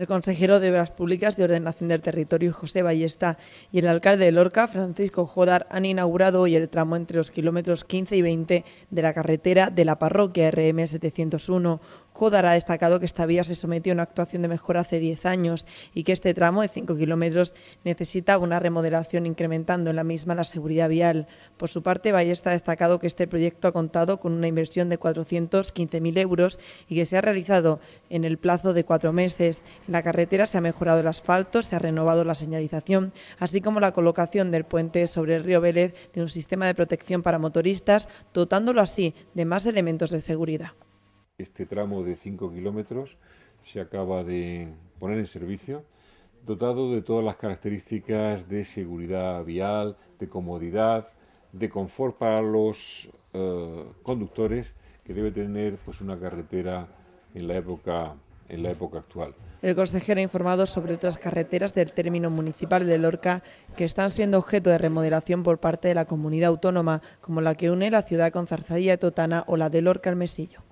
El consejero de Obras Públicas de Ordenación del Territorio, José Ballesta, y el alcalde de Lorca, Francisco Jodar, han inaugurado hoy el tramo entre los kilómetros 15 y 20 de la carretera de la parroquia RM701, Jodar ha destacado que esta vía se sometió a una actuación de mejora hace 10 años y que este tramo de 5 kilómetros necesita una remodelación incrementando en la misma la seguridad vial. Por su parte, Ballesta ha destacado que este proyecto ha contado con una inversión de 415.000 euros y que se ha realizado en el plazo de cuatro meses. En la carretera se ha mejorado el asfalto, se ha renovado la señalización, así como la colocación del puente sobre el río Vélez de un sistema de protección para motoristas, dotándolo así de más elementos de seguridad. Este tramo de 5 kilómetros se acaba de poner en servicio, dotado de todas las características de seguridad vial, de comodidad, de confort para los eh, conductores que debe tener pues, una carretera en la época en la época actual. El consejero ha informado sobre otras carreteras del término municipal de Lorca que están siendo objeto de remodelación por parte de la comunidad autónoma, como la que une la ciudad con Zarzadilla Totana o la de Lorca al Mesillo.